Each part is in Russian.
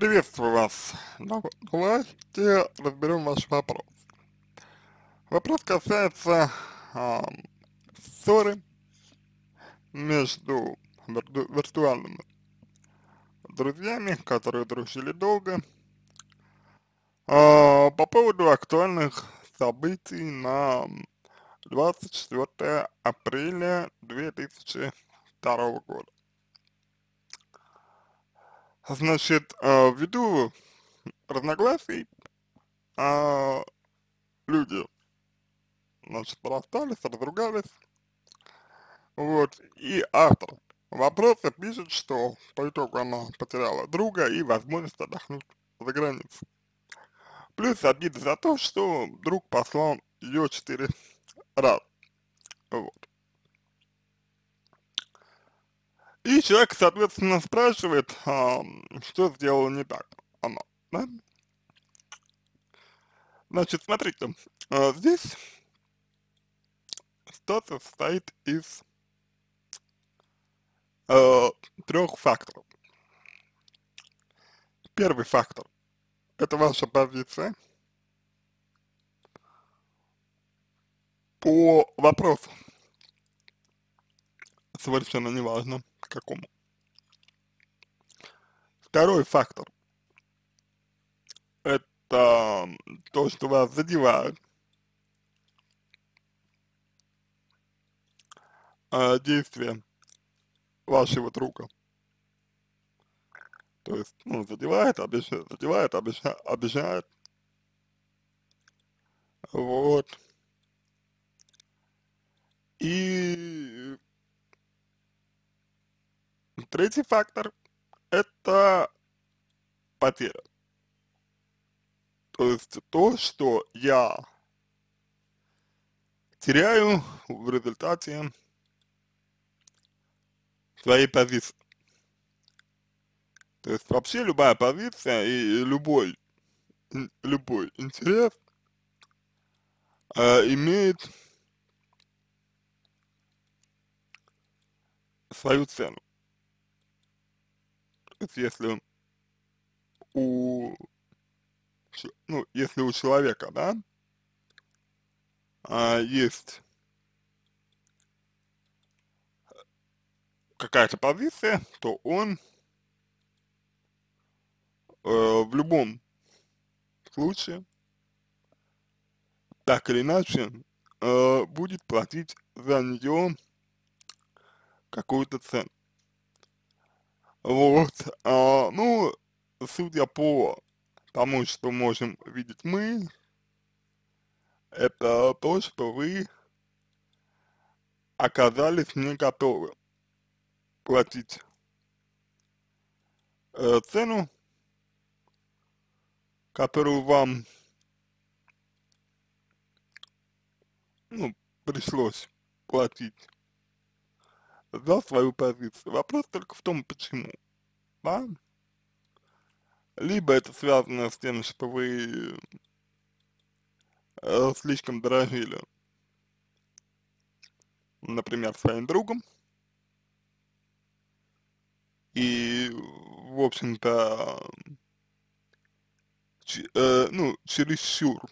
Приветствую вас. Ну, давайте разберем ваш вопрос. Вопрос касается э, ссоры между виртуальными друзьями, которые дружили долго, э, по поводу актуальных событий на 24 апреля 2002 года. Значит, а, ввиду разногласий а, люди, значит, расстались, разругались, вот, и автор вопроса пишет, что по итогу она потеряла друга и возможность отдохнуть за границу. Плюс обида за то, что друг послал ее четыре раза. Вот. И человек, соответственно, спрашивает, а, что сделал не так оно, да? Значит, смотрите, а, здесь ситуация состоит из э, а, трех факторов. Первый фактор – это ваша позиция по вопросу. Совершенно неважно какому. Второй фактор – это то, что вас задевают, а, действия вашего друга. То есть, ну, задевает, обижает, задевает, обижает, обижает. Вот. И Третий фактор – это потеря. То есть то, что я теряю в результате своей позиции. То есть вообще любая позиция и любой, любой интерес э, имеет свою цену. если у, ну, если у человека, да, а, есть э, какая-то позиция, то он э, в любом случае так или иначе э, будет платить за нее какую-то цену. Вот, а, ну, судя по тому, что можем видеть мы, это то, что вы оказались не готовы платить э, цену, которую вам ну, пришлось платить за свою позицию. Вопрос только в том, почему. Да? Либо это связано с тем, что вы э, слишком дорожили, например, своим другом, и, в общем-то, э, ну, чересчур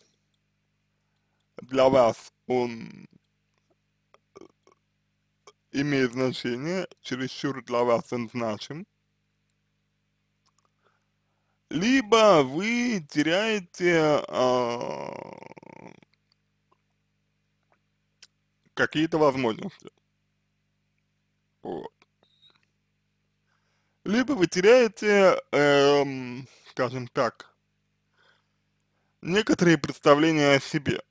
для вас он имеет значение, чересчур для вас он значим, либо вы теряете э, какие-то возможности. Вот. Либо вы теряете, э, скажем так, некоторые представления о себе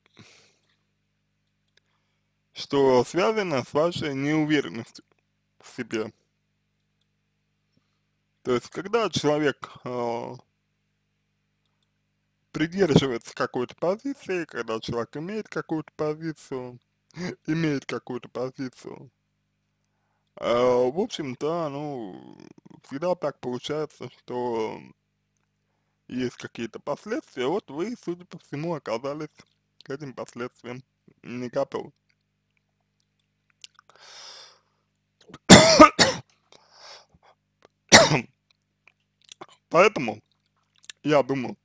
что связано с вашей неуверенностью в себе. То есть, когда человек э, придерживается какой-то позиции, когда человек имеет какую-то позицию, имеет какую-то позицию, э, в общем-то, ну, всегда так получается, что есть какие-то последствия, вот вы, судя по всему, оказались к этим последствиям не готовы. Поэтому я думаю,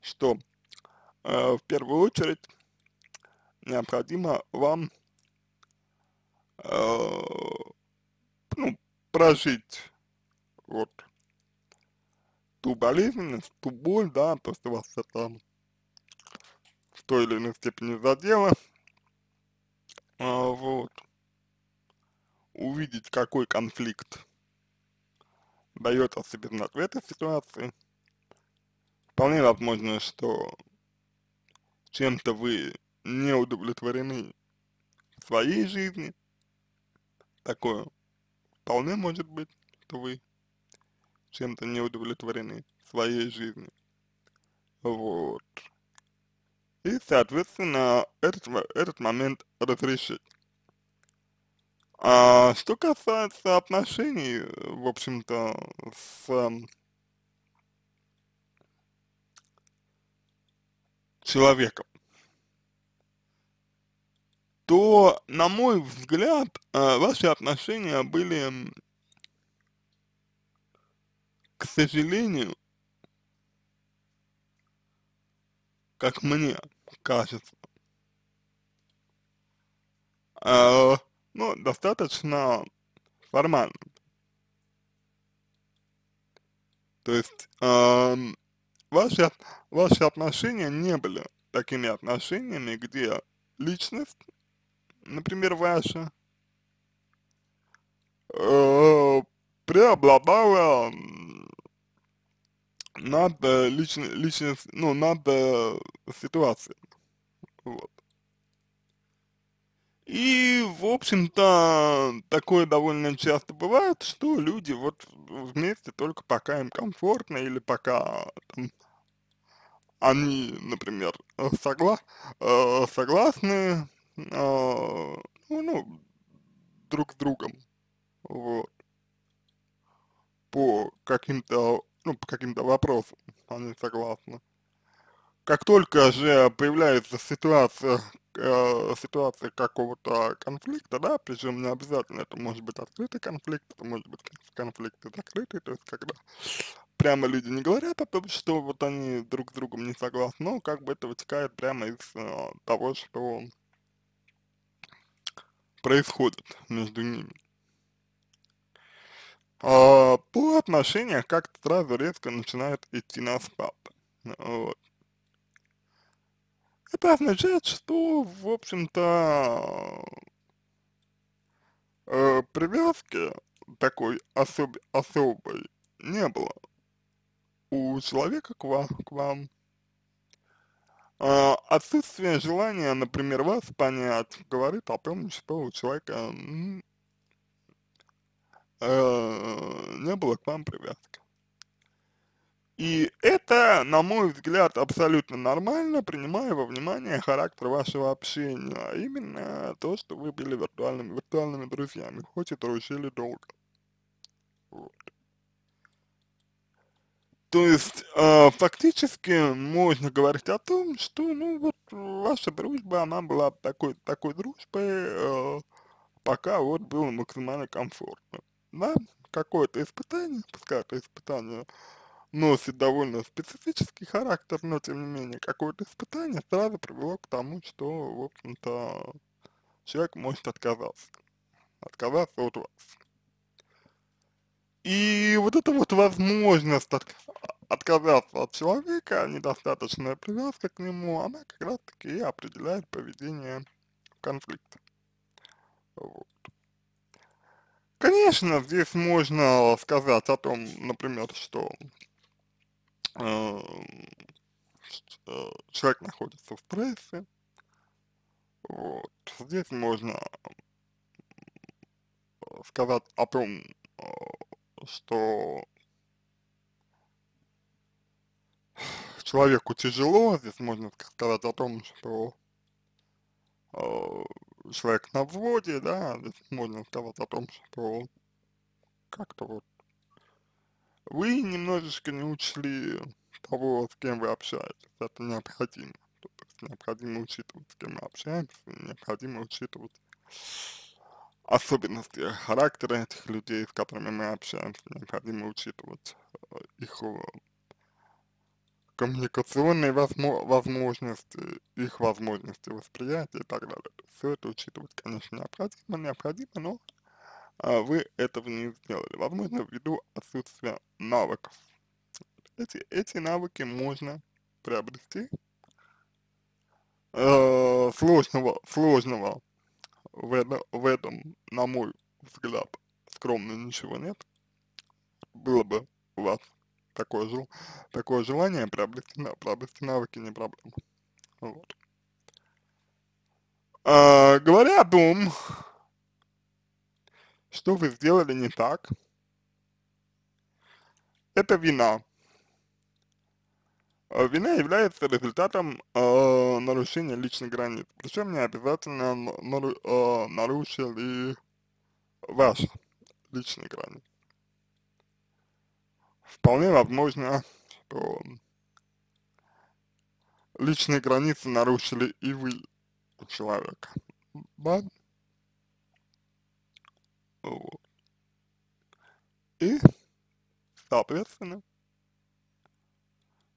что э, в первую очередь необходимо вам э, ну, прожить вот ту болезненность, ту боль, да, то, что вас это в той или иной степени задело, э, вот, увидеть, какой конфликт дает о себе знать в этой ситуации. Вполне возможно, что чем-то вы не удовлетворены в своей жизни. Такое вполне может быть, что вы чем-то не удовлетворены в своей жизни. Вот. И, соответственно, этот, этот момент разрешить. А, что касается отношений, в общем-то, с эм, человеком, то, на мой взгляд, э, ваши отношения были, к сожалению, как мне кажется, э, ну, достаточно формальным. То есть э, ваши, ваши отношения не были такими отношениями, где личность, например, ваша, э, преобладала над э, личной, личной, ну, над э, ситуацией. Вот. И, в общем-то, такое довольно часто бывает, что люди вот вместе только пока им комфортно или пока там, они, например, согла э, согласны э, ну, ну, друг с другом, вот, по каким-то, ну, по каким-то вопросам они согласны. Как только же появляется ситуация, э, ситуации какого-то конфликта, да, причем не обязательно это может быть открытый конфликт, это может быть конфликт закрытый, то есть когда прямо люди не говорят о том, что вот они друг с другом не согласны, но как бы это вытекает прямо из э, того, что происходит между ними. А, по отношениям как-то сразу резко начинает идти на спад. Вот. Это означает, что, в общем-то, э, привязки такой особ особой не было у человека к вам. К вам. Э, отсутствие желания, например, вас понять, говорит о том, что у человека э, не было к вам привязки. И это, на мой взгляд, абсолютно нормально, принимая во внимание характер вашего общения, а именно то, что вы были виртуальными, виртуальными друзьями, хоть и дружили долго. Вот. То есть, э, фактически можно говорить о том, что, ну, вот, ваша дружба, она была такой, такой дружбой, э, пока вот было максимально комфортно, да? Какое-то испытание, пускай это испытание носит довольно специфический характер, но тем не менее какое-то испытание сразу привело к тому, что, в общем-то, человек может отказаться. Отказаться от вас. И вот эта вот возможность от, отказаться от человека, недостаточная привязка к нему, она как раз таки определяет поведение конфликта. Вот. Конечно, здесь можно сказать о том, например, что Эм, э, человек находится в стрессе, вот, здесь можно э, сказать о том, э, что человеку тяжело, здесь можно сказать о том, что человек на взводе, да, здесь можно сказать о том, что как-то вот вы немножечко не учли того, с кем вы общаетесь. Это необходимо. То есть необходимо учитывать, с кем мы общаемся, необходимо учитывать особенности характера этих людей, с которыми мы общаемся, необходимо учитывать э, их э, коммуникационные возможности, их возможности восприятия и так далее. Все это учитывать, конечно, необходимо, необходимо, но а вы этого не сделали. Возможно, ввиду отсутствия навыков. Эти, эти навыки можно приобрести э, сложного, сложного в, это, в этом, на мой взгляд, скромно ничего нет. Было бы у вас такое, такое желание, приобрести, приобрести навыки не проблема. Вот. А, говоря о том, что вы сделали не так, это вина. Э, вина является результатом э, нарушения личных границ, причем не обязательно нару, э, нарушили ваши личные границы. Вполне возможно, что личные границы нарушили и вы у человека. But вот. И, соответственно,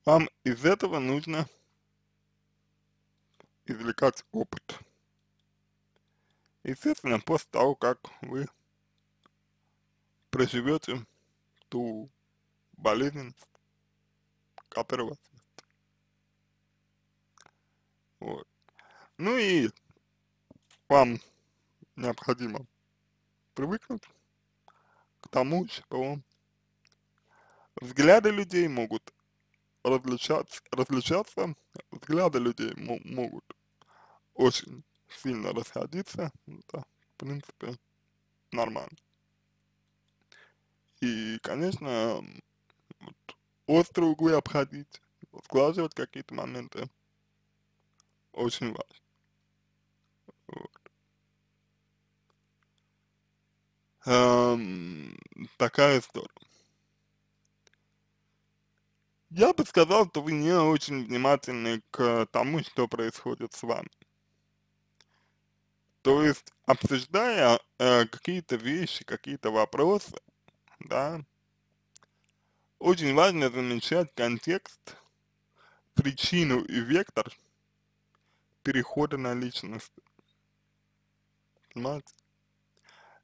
вам из этого нужно извлекать опыт. Естественно, после того, как вы проживете ту болезнь, которая у вас есть. Вот. Ну и вам необходимо привыкнуть к тому, что взгляды людей могут различаться, различаться взгляды людей могут очень сильно расходиться, это, в принципе, нормально. И, конечно, вот, острые углы обходить, сглаживать какие-то моменты очень важно. Вот. Эм, такая история. Я бы сказал, что вы не очень внимательны к тому, что происходит с вами. То есть, обсуждая э, какие-то вещи, какие-то вопросы, да, очень важно замечать контекст, причину и вектор перехода на личность. Понимаете?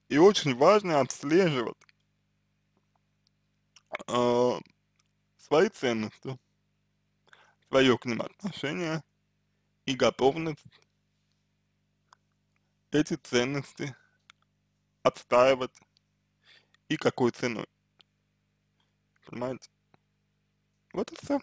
И очень важно отслеживать э, свои ценности, свое к ним отношение и готовность эти ценности отстаивать и какой ценой. Понимаете? Вот это. все.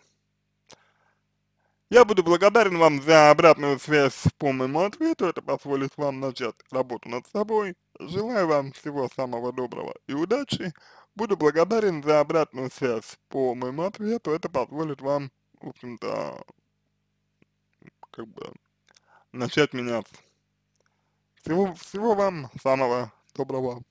Я буду благодарен вам за обратную связь по моему ответу, это позволит вам начать работу над собой. Желаю вам всего самого доброго и удачи. Буду благодарен за обратную связь по моему ответу, это позволит вам, в общем-то, как бы, начать меняться. Всего, всего вам самого доброго.